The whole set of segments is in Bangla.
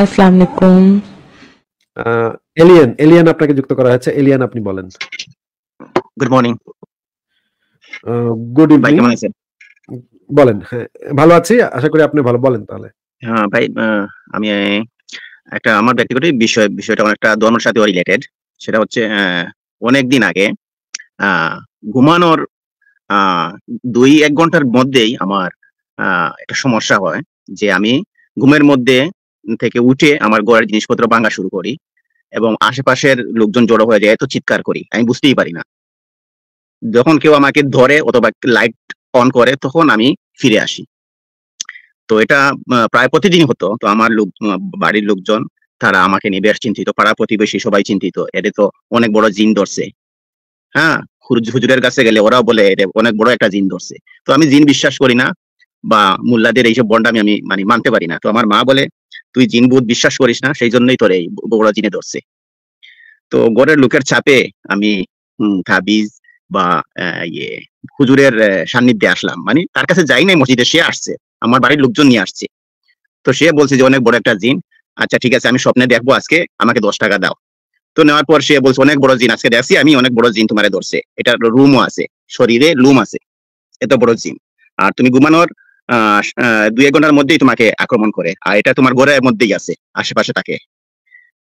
আসসালামু আলাইকুম এলিয়ান এলিয়ান আপনাকে যুক্ত করা হয়েছে এলিয়ান আপনি বলেন গুড মর্নিং গুড ইভিনিং কেমন আছেন বলেন হ্যাঁ, ভালো আছি আশা করি আপনি ভালো বলেন তাহলে হ্যাঁ ভাই আমি একটা আমার ব্যক্তিগত বিষয় বিষয়টা অনেকটা ধর্মের সাথে রিলেটেড সেটা হচ্ছে অনেক দিন আগে ঘুমানোর দুই এক ঘন্টার মধ্যেই আমার একটা সমস্যা হয় যে আমি ঘুমের মধ্যে থেকে উঠে আমার গোড়ার জিনিসপত্র ভাঙা শুরু করি এবং আশেপাশের লোকজন জড়ো হয়ে যায় এত চিৎকার করি আমি বুঝতেই পারি না যখন কেউ আমাকে ধরে অথবা লাইট অন করে তখন আমি ফিরে আসি তো এটা প্রায় প্রতিদিন হতো তো আমার লোক বাড়ির লোকজন তারা আমাকে নিয়ে বেশ চিন্তিত পাড়া প্রতিবেশী সবাই চিন্তিত এটা তো অনেক বড় জিন ধরছে হ্যাঁ হুজুরের কাছে গেলে ওরাও বলে এটা অনেক বড় একটা জিন ধরছে তো আমি জিন বিশ্বাস করি না বা মূল্লাদের এইসব বন্ডামি আমি মানে মানতে পারি না তো আমার মা বলে তুই জিন ভূত বিশ্বাস করিস না সেই জন্যই তোর এই বগুড়া জিনে ধরছে তো গড়ের লোকের চাপে আমি তাবিজ বা ইয়ে হুজুরের সান্নিধ্যে আসলাম মানে তার কাছে যাই নাই মসজিদে সে আসছে আমার বাড়ির লোকজন নিয়ে আসছে তো সে বলছে যে অনেক বড় একটা জিন আচ্ছা ঠিক আছে আমি স্বপ্নে দেখবো আজকে আমাকে দশ টাকা দাও তো নেওয়ার পর সে বলছে অনেক বড় জিন আজকে দেখছি আমি অনেক বড় জিন তোমার ধরছে এটা রুমও আছে শরীরে লুম আছে এত বড় জিন আর তুমি ঘুমানোর দুই এক ঘন্টার মধ্যেই তোমাকে আক্রমণ করে আর এটা তোমার গোড়ার মধ্যেই আছে আশেপাশে থাকে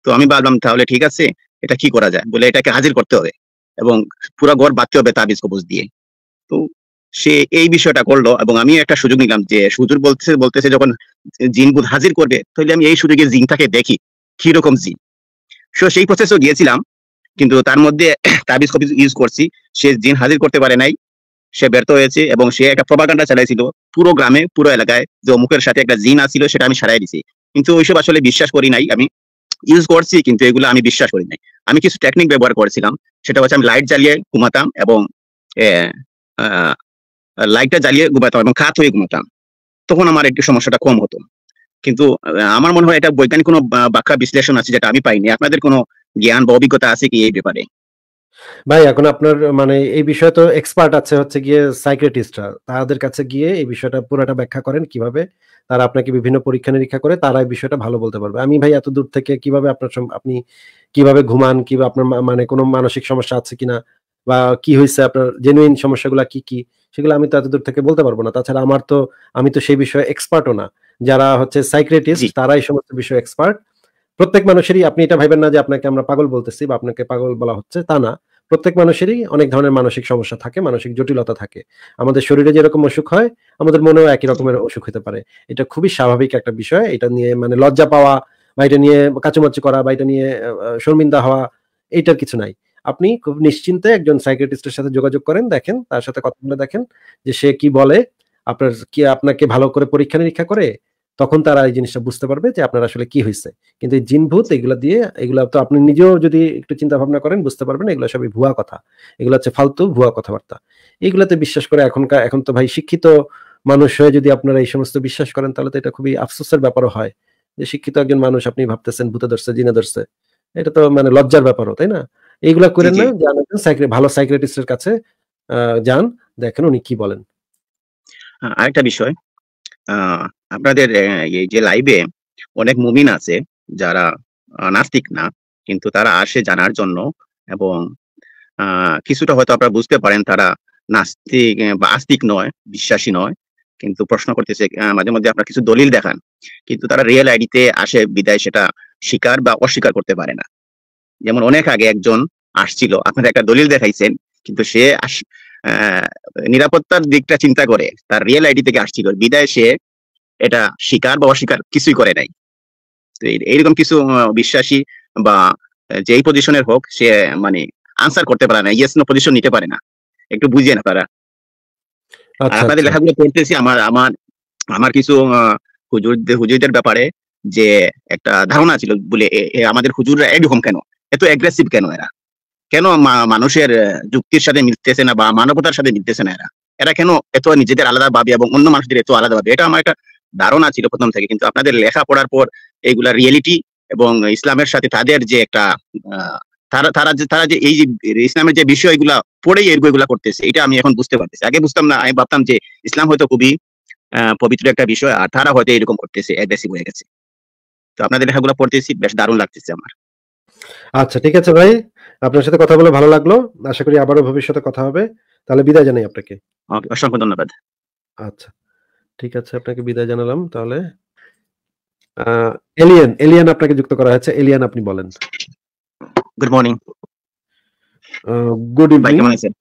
তো আমি ভাবলাম তাহলে ঠিক আছে এটা কি করা যায় বলে এটাকে হাজির করতে হবে এবং পুরো ঘর বাঁধতে হবে তাবিজ কবজ দিয়ে তো সে এই বিষয়টা করলো এবং আমি একটা সুযোগ নিলাম যে সুযোগ বলতেছে বলতেছে যখন জিনবুধ হাজির করবে তাহলে আমি এই সুযোগে জিনটাকে দেখি কি রকম জিন সো সেই প্রসেসও গিয়েছিলাম কিন্তু তার মধ্যে তাবিজ কবিজ ইউজ করছি সে জিন হাজির করতে পারে নাই সে ব্যর্থ হয়েছে এবং সে একটা প্রভাকাণ্ডা চালাইছিল পুরো গ্রামে পুরো এলাকায় যে অমুকের সাথে একটা জিন আছিল সেটা আমি সারাই দিছি কিন্তু ওইসব আসলে বিশ্বাস করি নাই আমি ইউজ করছি কিন্তু এগুলো আমি বিশ্বাস করি নাই আমি কিছু টেকনিক ব্যবহার করেছিলাম সেটা হচ্ছে আমি লাইট জ্বালিয়ে ঘুমাতাম এবং লাইটটা জ্বালিয়ে ঘুমাতাম এবং খাত হয়ে ঘুমাতাম তখন আমার একটু সমস্যাটা কম হতো কিন্তু আমার মনে হয় এটা বৈজ্ঞানিক কোনো ব্যাখ্যা বিশ্লেষণ আছে যেটা আমি পাইনি আপনাদের কোনো জ্ঞান বা অভিজ্ঞতা আছে কি এই ব্যাপারে ভাই এখন আপনার মানে এই বিষয়ে তো এক্সপার্ট আছে হচ্ছে গিয়ে সাইক্রেটিস্টরা তাদের কাছে গিয়ে এই বিষয়টা পুরোটা ব্যাখ্যা করেন কিভাবে তারা আপনাকে বিভিন্ন পরীক্ষা নিরীক্ষা করে তারা এই বিষয়টা ভালো বলতে পারবে আমি ভাই এত দূর থেকে কিভাবে আপনার আপনি কিভাবে ঘুমান কিবা আপনার মানে কোনো মানসিক সমস্যা আছে কিনা বা কি হয়েছে আপনার জেনুইন সমস্যাগুলা কি কি সেগুলো আমি তো এত দূর থেকে বলতে পারবো না তাছাড়া আমার তো আমি তো সেই বিষয়ে এক্সপার্টও না যারা হচ্ছে সাইক্রেটিস্ট তারা এই সমস্ত বিষয়ে এক্সপার্ট প্রত্যেক মানুষেরই আপনি এটা ভাবেন না যে আপনাকে আমরা পাগল বলতেছি বা আপনাকে পাগল বলা হচ্ছে তা না প্রত্যেক মানুষেরই অনেক ধরনের মানসিক সমস্যা থাকে মানসিক জটিলতা থাকে আমাদের শরীরে যেরকম অসুখ হয় আমাদের মনেও একই রকমের অসুখ হতে পারে এটা খুবই স্বাভাবিক একটা বিষয় এটা নিয়ে মানে লজ্জা পাওয়া বা এটা নিয়ে কাচুমাচু করা বা এটা নিয়ে শর্মিন্দা হওয়া এইটার কিছু নাই আপনি খুব নিশ্চিন্তে একজন সাইকিয়াট্রিস্টের সাথে যোগাযোগ করেন দেখেন তার সাথে কথা বলে দেখেন যে সে কি বলে আপনার কি আপনাকে ভালো করে পরীক্ষা নিরীক্ষা করে তখন তারা এই জিনিসটা বুঝতে পারবে যে আপনার আসলে কি হয়েছে কিন্তু এই জিনভূত এগুলা দিয়ে এগুলা তো আপনি নিজেও যদি একটু চিন্তা ভাবনা করেন বুঝতে পারবেন এগুলো সবই ভুয়া কথা এগুলো হচ্ছে ফালতু ভুয়া কথাবার্তা এগুলাতে বিশ্বাস করে এখনকার এখন তো ভাই শিক্ষিত মানুষ হয়ে যদি আপনারা এই সমস্ত বিশ্বাস করেন তাহলে তো এটা খুবই আফসোসের ব্যাপারও হয় যে শিক্ষিত একজন মানুষ আপনি ভাবতেছেন ভূতে ধরছে জিনে ধরছে এটা তো মানে লজ্জার ব্যাপারও তাই না এইগুলা করে না ভালো সাইক্রেটিস্টের কাছে যান দেখেন উনি কি বলেন আরেকটা বিষয় আপনাদের এই যে লাইভে অনেক মুমিন আছে যারা নাস্তিক না কিন্তু তারা আসে জানার জন্য এবং কিছুটা হয়তো আপনারা বুঝতে পারেন তারা নাস্তিক বা আস্তিক নয় বিশ্বাসী নয় কিন্তু প্রশ্ন করতেছে মাঝে মধ্যে আপনার কিছু দলিল দেখান কিন্তু তারা রিয়েল আইডিতে আসে বিদায় সেটা স্বীকার বা অস্বীকার করতে পারে না যেমন অনেক আগে একজন আসছিল আপনারা একটা দলিল দেখাইছেন কিন্তু সে নিরাপত্তার দিকটা চিন্তা করে তার রিয়েল আইডি থেকে আসছিল বিদায় সে এটা স্বীকার বা অস্বীকার কিছুই করে নাই তো এইরকম কিছু বিশ্বাসী বা যেই পজিশনের হোক সে মানে আনসার করতে পারে না ইয়েস নো পজিশন নিতে পারে না একটু বুঝিয়ে না তারা আচ্ছা, আপনাদের আচ্ছা। লেখাগুলো পড়তেছি আমার আমার আমার কিছু হুজুর হুজুরদের ব্যাপারে যে একটা ধারণা ছিল বলে আমাদের হুজুররা এরকম কেন এত অ্যাগ্রেসিভ কেন এরা কেন মানুষের যুক্তির সাথে মিলতেছে না বা মানবতার সাথে মিলতেছে না এরা এরা কেন এত নিজেদের আলাদা ভাবে এবং অন্য মানুষদের এত আলাদা ভাবে এটা আমার একটা ধারণা ছিল প্রথম থেকে কিন্তু আপনাদের লেখা পড়ার পর এইগুলা রিয়েলিটি এবং ইসলামের সাথে তাদের যে একটা তারা যে তারা যে এই যে ইসলামের যে বিষয়গুলা পড়েই এগুলা করতেছে এটা আমি এখন বুঝতে পারতেছি আগে বুঝতাম না আমি ভাবতাম যে ইসলাম হয়তো খুবই পবিত্র একটা বিষয় আর তারা হয়তো এরকম করতেছে বেশি হয়ে গেছে তো আপনাদের লেখাগুলো পড়তেছি বেশ দারুণ লাগতেছে আমার আচ্ছা ঠিক আছে ভাই আপনার সাথে কথা বলে ভালো লাগলো আশা করি আবারও ভবিষ্যতে কথা হবে তাহলে বিদায় জানাই আপনাকে অসংখ্য ধন্যবাদ আচ্ছা ঠিক আছে আপনাকে বিদায় জানালাম তাহলে এলিয়ান এলিয়ান আপনাকে যুক্ত করা হয়েছে এলিয়ান আপনি বলেন গুড মর্নিং গুড ইভিনিং কেমন আছেন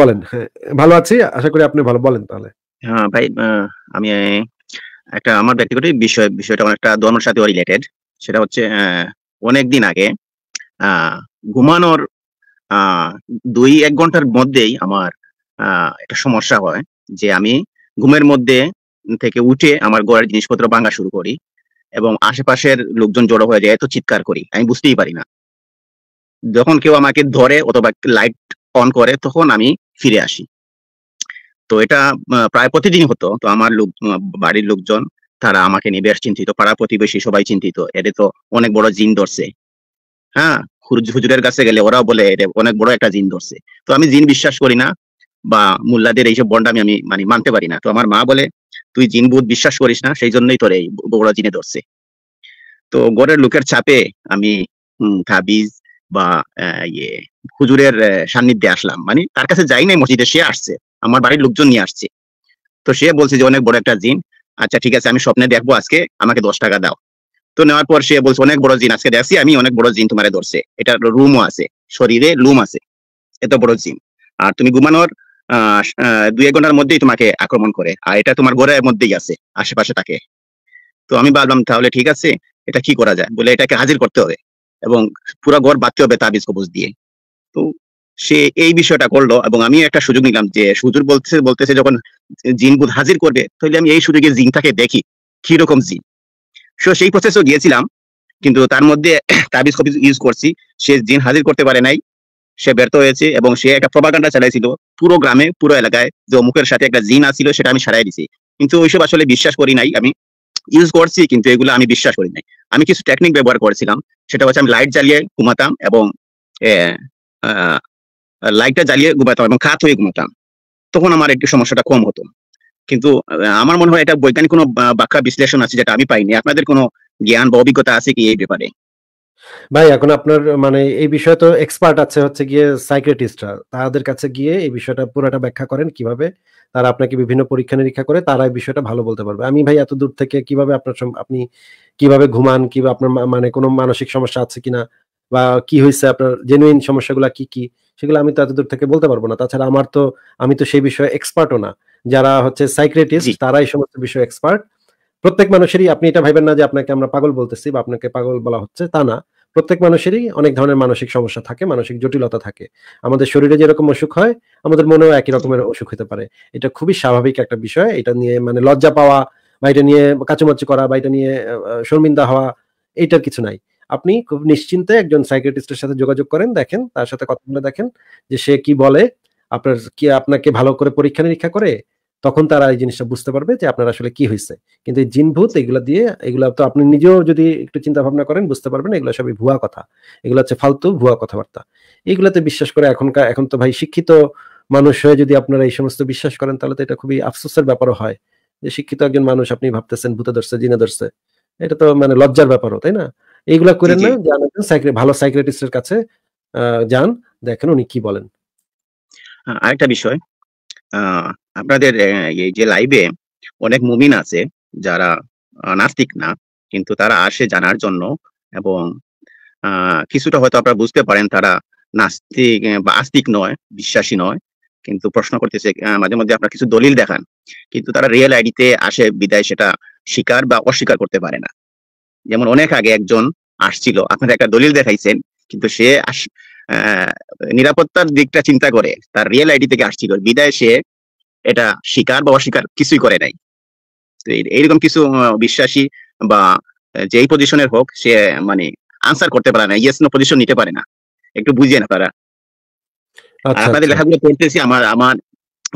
বলেন হ্যাঁ, ভালো আছি আশা করি আপনি ভালো বলেন তাহলে হ্যাঁ ভাই আমি একটা আমার ব্যক্তিগত বিষয় বিষয়টা অনেকটা ধর্মের সাথে রিলেটেড সেটা হচ্ছে অনেকদিন আগে ঘুমানোর দুই এক ঘন্টার মধ্যেই আমার একটা সমস্যা হয় যে আমি ঘুমের মধ্যে থেকে উঠে আমার গোড়ার জিনিসপত্র ভাঙা শুরু করি এবং আশেপাশের লোকজন জড়ো হয়ে যায় এত চিৎকার করি আমি বুঝতেই পারি না যখন কেউ আমাকে ধরে অথবা লাইট অন করে তখন আমি ফিরে আসি তো এটা প্রায় প্রতিদিন হতো তো আমার লোক বাড়ির লোকজন তারা আমাকে নিয়ে বেশ চিন্তিত পাড়া প্রতিবেশী সবাই চিন্তিত এদের তো অনেক বড় জিন ধরছে হ্যাঁ হুজুরের কাছে গেলে ওরাও বলে এটা অনেক বড় একটা জিন ধরছে তো আমি জিন বিশ্বাস করি না বা মুল্লাদের এইসব বন্ডামি আমি মানে মানতে পারি না তো আমার মা বলে তুই জিন বুধ বিশ্বাস করিস না সেই জন্যই তোর এই বড় জিনে ধরছে তো গড়ের লোকের চাপে আমি তাবিজ বা ইয়ে হুজুরের সান্নিধ্যে আসলাম মানে তার কাছে যাই নাই মসজিদে সে আসছে আমার বাড়ির লোকজন নিয়ে আসছে তো সে বলছে যে অনেক বড় একটা জিন আচ্ছা ঠিক আছে আমি স্বপ্নে দেখবো আজকে আমাকে দশ টাকা দাও তো নেওয়ার পর সে বলছে অনেক বড় জিন আজকে দেখছি আমি অনেক বড় জিন তোমার ধরছে এটা রুমও আছে শরীরে লুম আছে এত বড় জিন আর তুমি ঘুমানোর আহ দুই এক ঘন্টার মধ্যেই তোমাকে আক্রমণ করে আর এটা তোমার ঘরের মধ্যেই আছে আশেপাশে তাকে তো আমি ভাবলাম তাহলে ঠিক আছে এটা কি করা যায় বলে এটাকে হাজির করতে হবে এবং পুরো ঘর বাঁধতে হবে তাবিজ কবজ দিয়ে তো সে এই বিষয়টা করলো এবং আমি একটা সুযোগ নিলাম যে সুযোগ বলতেছে বলতেছে যখন জিন বুধ হাজির করবে তাহলে আমি এই সুযোগে জিনটাকে দেখি কিরকম জিন সো সেই প্রসেসও গিয়েছিলাম কিন্তু তার মধ্যে তাবিজ কপি ইউজ করছি সে জিন হাজির করতে পারে নাই সে ব্যর্থ হয়েছে এবং সে একটা প্রভাকাণ্ডা চালাইছিল পুরো গ্রামে পুরো এলাকায় যে অমুকের সাথে একটা জিন আসছিল সেটা আমি সারাই দিছি কিন্তু ওইসব আসলে বিশ্বাস করি নাই আমি ইউজ করছি কিন্তু এগুলো আমি বিশ্বাস করি নাই আমি কিছু টেকনিক ব্যবহার করেছিলাম সেটা হচ্ছে আমি লাইট জ্বালিয়ে ঘুমাতাম এবং লাইটটা জ্বালিয়ে ঘুমাতাম এবং খাত হয়ে ঘুমাতাম তখন আমার একটু সমস্যাটা কম হতো কিন্তু আমার মনে হয় এটা বৈজ্ঞানিক কোনো বাক্যা বিশ্লেষণ আছে যেটা আমি পাইনি আপনাদের কোনো জ্ঞান বা অভিজ্ঞতা আছে কি এই ব্যাপারে ভাই এখন আপনার মানে এই বিষয়ে তো এক্সপার্ট আছে হচ্ছে গিয়ে সাইক্রেটিস্টরা তাদের কাছে গিয়ে এই বিষয়টা পুরোটা ব্যাখ্যা করেন কিভাবে তারা আপনাকে বিভিন্ন পরীক্ষা নিরীক্ষা করে তারা এই বিষয়টা ভালো বলতে পারবে আমি ভাই এত দূর থেকে কিভাবে আপনার আপনি কিভাবে ঘুমান কিভাবে আপনার মানে কোনো মানসিক সমস্যা আছে কিনা বা কি হয়েছে আপনার জেনুইন সমস্যাগুলো কি কি সেগুলো আমি তো এতদূর থেকে বলতে পারবো না তাছাড়া আমার তো আমি তো সেই বিষয়ে এক্সপার্টও না যারা হচ্ছে সাইক্রেটিস্ট তারাই সমস্ত বিষয়ে এক্সপার্ট প্রত্যেক মানুষেরই আপনি এটা ভাবেন না যে আপনাকে আমরা পাগল বলতেছি বা আপনাকে পাগল বলা হচ্ছে তা না প্রত্যেক মানুষেরই অনেক ধরনের মানসিক সমস্যা থাকে মানসিক জটিলতা থাকে আমাদের শরীরে যেরকম অসুখ হয় আমাদের মনেও একই রকমের অসুখ হতে পারে এটা খুবই স্বাভাবিক একটা বিষয় এটা নিয়ে মানে লজ্জা পাওয়া বা এটা নিয়ে কাচুমাচু করা বা এটা নিয়ে শর্মিন্দা হওয়া এটার কিছু নাই আপনি খুব নিশ্চিন্তে একজন সাইকেটিস্টের সাথে যোগাযোগ করেন দেখেন তার সাথে কথা বলে দেখেন যে সে কি বলে আপনার কি আপনাকে ভালো করে পরীক্ষা নিরীক্ষা করে তখন তারা এই জিনিসটা বুঝতে পারবে যে আপনার আসলে কি হয়েছে কিন্তু এই জিনভূত এগুলো দিয়ে এগুলো তো আপনি নিজেও যদি একটু চিন্তা ভাবনা করেন বুঝতে পারবেন এগুলো সবই ভুয়া কথা এগুলো হচ্ছে ফালতু ভুয়া কথাবার্তা এগুলোতে বিশ্বাস করে এখনকার এখন তো ভাই শিক্ষিত মানুষ হয়ে যদি আপনারা এই সমস্ত বিশ্বাস করেন তাহলে তো এটা খুবই আফসোসের ব্যাপারও হয় যে শিক্ষিত একজন মানুষ আপনি ভাবতেছেন ভূতে ধরছে জিনে ধরছে এটা তো মানে লজ্জার ব্যাপারও তাই না এইগুলা করেন না ভালো সাইক্রেটিস্টের কাছে যান দেখেন উনি কি বলেন আরেকটা বিষয় আপনাদের এই যে লাইভে অনেক মুমিন আছে যারা নাস্তিক না কিন্তু তারা আসে জানার জন্য এবং কিছুটা হয়তো আপনারা বুঝতে পারেন তারা নাস্তিক বা আস্তিক নয় বিশ্বাসী নয় কিন্তু প্রশ্ন করতেছে মাঝে মধ্যে আপনার কিছু দলিল দেখান কিন্তু তারা রিয়েল আইডিতে আসে বিদায় সেটা স্বীকার বা অস্বীকার করতে পারে না যেমন অনেক আগে একজন আসছিল আপনার একটা দলিল দেখাইছেন কিন্তু সে নিরাপত্তার দিকটা চিন্তা করে তার রিয়েল আইডি থেকে আসছিল বিদায় সে এটা স্বীকার বা অস্বীকার কিছুই করে নাই তো এইরকম কিছু বিশ্বাসী বা যেই পজিশনের হোক সে মানে আনসার করতে পারে না ইয়েস নো পজিশন নিতে পারে না একটু বুঝিয়ে না তারা আচ্ছা, আপনাদের আচ্ছা। লেখাগুলো পড়তেছি আমার আমার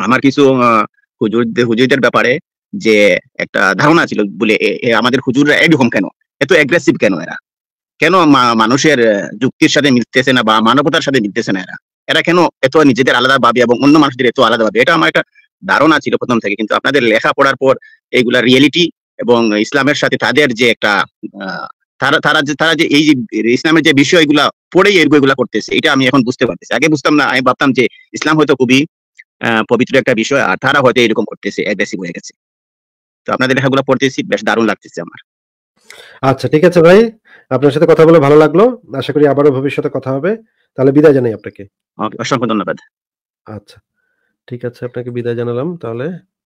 আমার কিছু হুজুরদের হুজুরদের ব্যাপারে যে একটা ধারণা ছিল বলে আমাদের হুজুররা এরকম কেন এত অ্যাগ্রেসিভ কেন এরা কেন মানুষের যুক্তির সাথে মিলতেছে না বা মানবতার সাথে মিলতেছে না এরা এরা কেন এত নিজেদের আলাদা ভাবে এবং অন্য মানুষদের এত আলাদা ভাবে এটা আমার একটা ধারণা ছিল প্রথম থেকে কিন্তু আপনাদের লেখা পড়ার পর এইগুলা রিয়েলিটি এবং ইসলামের সাথে তাদের যে একটা তারা তারা যে তারা যে এই যে ইসলামের যে বিষয়গুলা পড়েই এগুলা করতেছে এটা আমি এখন বুঝতে পারতেছি আগে বুঝতাম না আমি ভাবতাম যে ইসলাম হয়তো খুবই পবিত্র একটা বিষয় আর তারা হয়তো এরকম করতেছে অ্যাগ্রেসিভ হয়ে গেছে তো আপনাদের লেখাগুলো পড়তেছি বেশ দারুণ লাগতেছে আমার আচ্ছা ঠিক আছে ভাই আপনার সাথে কথা বলে ভালো লাগলো আশা করি আবারও ভবিষ্যতে কথা হবে তাহলে বিদায় জানাই আপনাকে অসংখ্য ধন্যবাদ আচ্ছা ঠিক আছে আপনাকে বিদায় জানালাম তাহলে